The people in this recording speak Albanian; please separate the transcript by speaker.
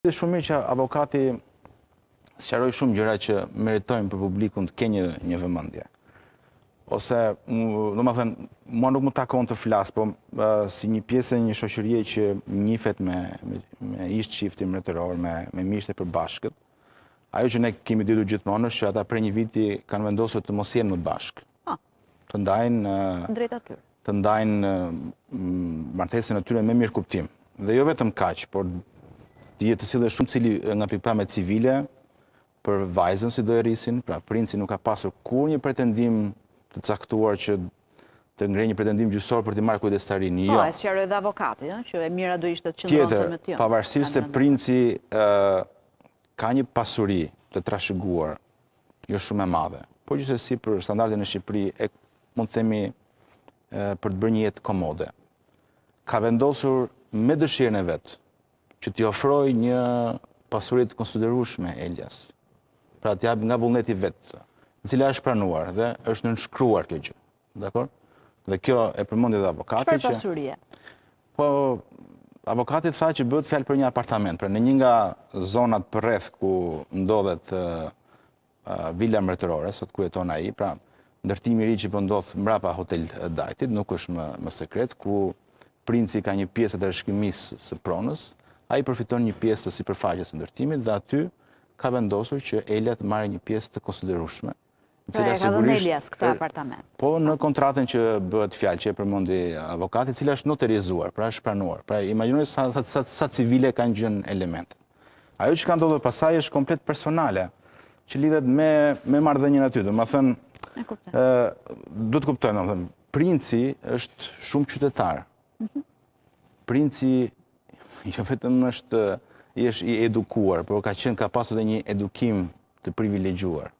Speaker 1: Dhe shumë mirë që avokati së qaroj shumë gjëra që meritojnë për publikun të kenjë një vëmëndje. Ose, do më thënë, mua nuk më takon të flasë, po si një pjesë e një shoqërie që njifet me ishtë qifti më rëtëror, me mishtë e për bashkët, ajo që ne kemi didu gjithmonë, që ata për një viti kanë vendosur të mos jenë më bashkë. Ah. Të ndajnë... Ndrejt aty. Të ndajnë martesën aty me mirë kuptim. Dhe jo vetëm kaqë, por të jetë të sile shumë cili nga pipame civile për vajzën si do e rrisin, pra princi nuk ka pasur kur një pretendim të caktuar që të ngrej një pretendim gjysor për të marrë kujtë e starin. Jo. Po, e së qërë edhe avokati, që e mira do ishte të qëndonë të më Tjetër, jo. pavarësirë se princi ka një pasuri të trashëguar jo shumë e madhe, po gjithë e si për standartin e Shqipëri e mund të themi për të bërë një jetë komode. Ka vendosur me dëshirën e vetë që t'i ofroj një pasurit konsiderushme e Elias. Pra t'i abë nga vullneti vetë, në cila është pranuar dhe është në kjo gjë. Dekor? Dhe kjo e përmëndi dhe avokati që... Qëpër pasurie? Po, avokati tha që bëtë fjallë për një apartament. Pra në një nga zonat për rreth ku ndodhet vila mërëtërore, sot ku e tona i, pra ndërtimi ri që pëndodhë po mrapa hotel dajtit, nuk është më sekret, ku princi ka një pjesë të rëshkimisë së pronës, a i përfiton një pjesë të si përfaqës ndërtimit dhe aty ka vendosur që të marrë një pjesë të konsiderushme.
Speaker 2: Pra e ka dhe Eljas këta
Speaker 1: apartament. Po në kontratën që bëhet fjalë që e përmondi avokatit, cila është noterizuar, pra është pranuar. Pra imaginoj sa civile kanë gjën element. Ajo që ka ndodhë pasaj është komplet personale, që lidhet me mardhenjën aty. Dhe më thënë, du të kuptojnë, princi është shumë qytetarë. Mhm. Princi jo vetëm është i edukuar, por ka qenë ka pasur dhe një edukim të privilegjuar.